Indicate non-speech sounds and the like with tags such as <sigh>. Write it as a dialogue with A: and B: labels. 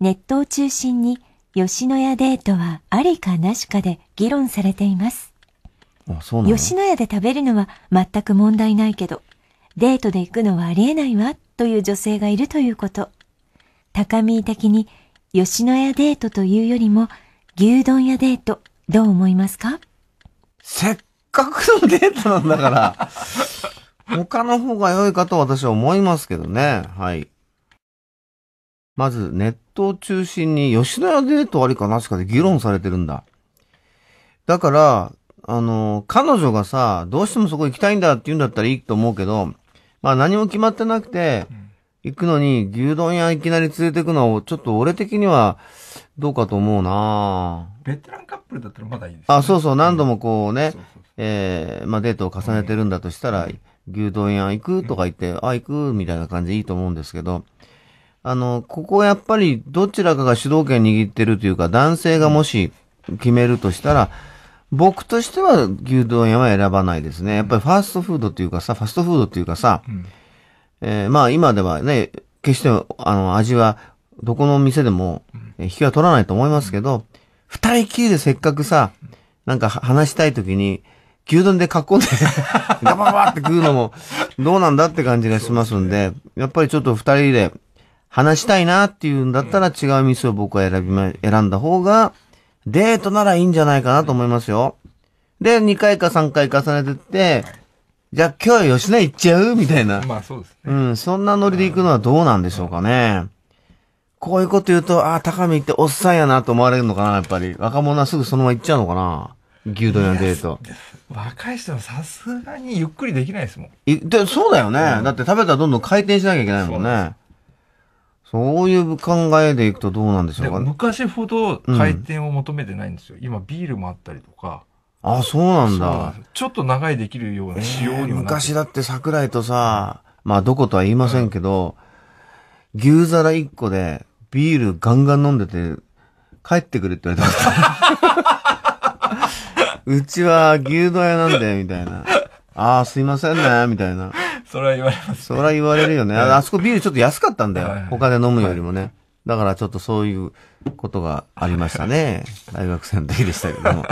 A: ネットを中心に吉野家デートはありかなしかで議論されています。吉野家で食べるのは全く問題ないけど、デートで行くのはありえないわという女性がいるということ。高見的に吉野家デートというよりも牛丼屋デートどう思いますかせっかくのデートなんだから、<laughs> 他の方が良いかと私は思いますけどね。はい。まずネットを中心に吉野家デートありかなしかで議論されてるんだ。だから、あの、彼女がさ、どうしてもそこ行きたいんだって言うんだったらいいと思うけど、まあ何も決まってなくて、行くのに牛丼屋いきなり連れてくのは、ちょっと俺的にはどうかと思うなベテランカップルだったらまだいいです、ね、あ、そうそう、何度もこうね、えー、まあデートを重ねてるんだとしたら、牛丼屋行くとか言って、あ、行くみたいな感じでいいと思うんですけど、あの、ここはやっぱりどちらかが主導権握ってるというか、男性がもし決めるとしたら、僕としては牛丼屋は選ばないですね。やっぱりファーストフードっていうかさ、ファストフードっていうかさ、えー、まあ今ではね、決してあの味はどこの店でも引きは取らないと思いますけど、二、人きりでせっかくさ、なんか話したい時に、牛丼で囲んで <laughs> ガバババって食うのもどうなんだって感じがしますんで、やっぱりちょっと二人で話したいなっていうんだったら違う店を僕は選びま、選んだ方が、デートならいいんじゃないかなと思いますよ。で、2回か3回重ねてって、じゃあ今日吉野行っちゃうみたいな。まあそうですね。うん、そんなノリで行くのはどうなんでしょうかね。こういうこと言うと、ああ、高見っておっさんやなと思われるのかな、やっぱり。若者はすぐそのまま行っちゃうのかな。牛丼のデート。若い人はさすがにゆっくりできないですもん。いでそうだよね、うん、だって食べたらどんどん回転しなきゃいけないもんね。そういう考えでいくとどうなんでしょうかね。昔ほど回転を求めてないんですよ。うん、今ビールもあったりとか。あ、そうなんだ。ちょっと長いできるような仕様にも昔だって桜井とさ、まあどことは言いませんけど、牛皿1個でビールガンガン飲んでて、帰ってくれって言われた。<laughs> うちは牛丼屋なんだよ、みたいな。ああ、すいませんね、みたいな。それは言われます、ね。それは言われるよね。あそこビールちょっと安かったんだよ。他で飲むよりもね。だからちょっとそういうことがありましたね。<laughs> 大学生の時でしたけども。